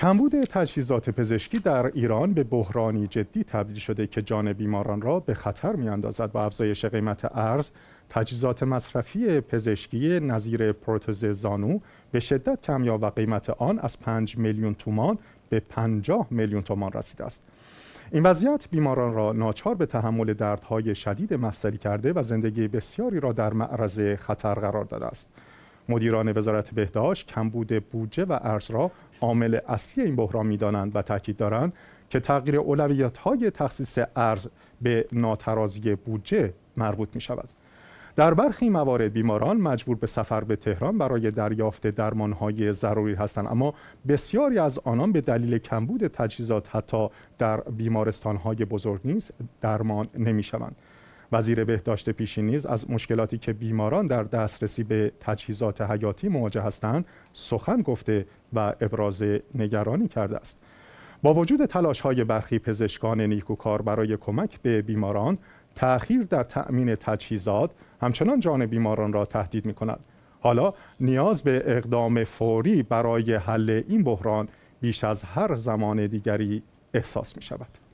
کمبود تجهیزات پزشکی در ایران به بحرانی جدی تبدیل شده که جان بیماران را به خطر می اندازد با افزایش قیمت ارز تجهیزات مصرفی پزشکی نظیر پروتز زانو به شدت کمیاب و قیمت آن از 5 میلیون تومان به 50 میلیون تومان رسیده است این وضعیت بیماران را ناچار به تحمل دردهای شدید مفصلی کرده و زندگی بسیاری را در معرض خطر قرار داده است مدیران وزارت بهداشت کمبود بودجه و ارز را عامل اصلی این بحران میدانند و تاکید دارند که تغییر اولویت های تخصیص ارز به ناترازی بودجه مربوط می شود. در برخی موارد بیماران مجبور به سفر به تهران برای دریافت های ضروری هستند اما بسیاری از آنان به دلیل کمبود تجهیزات حتی در های بزرگ نیز درمان نمی وزیر بهداشت پیشین نیز از مشکلاتی که بیماران در دسترسی به تجهیزات حیاتی مواجه هستند سخن گفته و ابراز نگرانی کرده است با وجود تلاش های برخی پزشکان نیکوکار برای کمک به بیماران تأخیر در تأمین تجهیزات همچنان جان بیماران را تهدید می کند. حالا نیاز به اقدام فوری برای حل این بحران بیش از هر زمان دیگری احساس می شود.